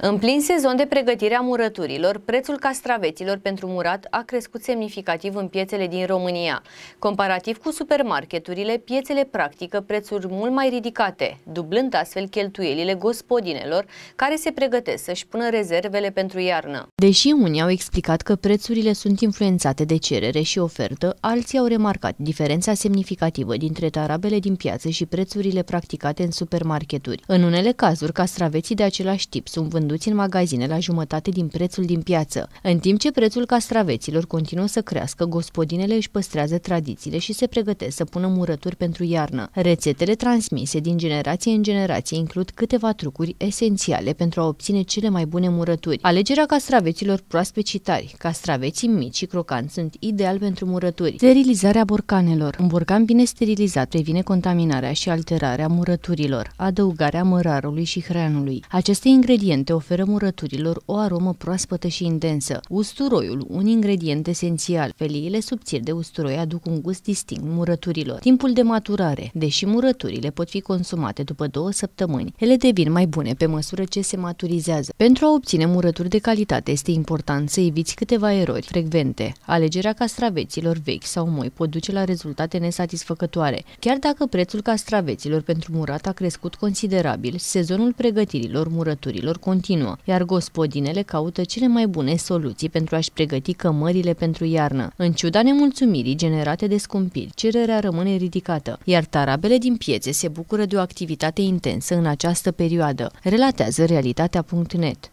În plin sezon de pregătire a murăturilor, prețul castraveților pentru murat a crescut semnificativ în piețele din România. Comparativ cu supermarketurile, piețele practică prețuri mult mai ridicate, dublând astfel cheltuielile gospodinelor care se pregătesc să-și pună rezervele pentru iarnă. Deși unii au explicat că prețurile sunt influențate de cerere și ofertă, alții au remarcat diferența semnificativă dintre tarabele din piață și prețurile practicate în supermarketuri. În unele cazuri, castraveții de același tip sunt vânduți vânduți în magazine la jumătate din prețul din piață. În timp ce prețul castraveților continuă să crească, gospodinele își păstrează tradițiile și se pregătesc să pună murături pentru iarnă. Rețetele transmise din generație în generație includ câteva trucuri esențiale pentru a obține cele mai bune murături. Alegerea castraveților tari, castraveții mici și crocanți sunt ideal pentru murături. Sterilizarea borcanelor. Un borcan bine sterilizat previne contaminarea și alterarea murăturilor, adăugarea mărarului și hranului. Aceste ingrediente alimente oferă murăturilor o aromă proaspătă și intensă. Usturoiul, un ingredient esențial. Feliile subțiri de usturoi aduc un gust distinct murăturilor. Timpul de maturare, deși murăturile pot fi consumate după două săptămâni, ele devin mai bune pe măsură ce se maturizează. Pentru a obține murături de calitate este important să eviți câteva erori frecvente. Alegerea castraveților vechi sau moi pot duce la rezultate nesatisfăcătoare. Chiar dacă prețul castraveților pentru murat a crescut considerabil, sezonul pregătirilor murăturilor continuă continuă, iar gospodinele caută cele mai bune soluții pentru a-și pregăti cămările pentru iarnă. În ciuda nemulțumirii generate de scumpiri, cererea rămâne ridicată, iar tarabele din piețe se bucură de o activitate intensă în această perioadă, relatează realitatea.net.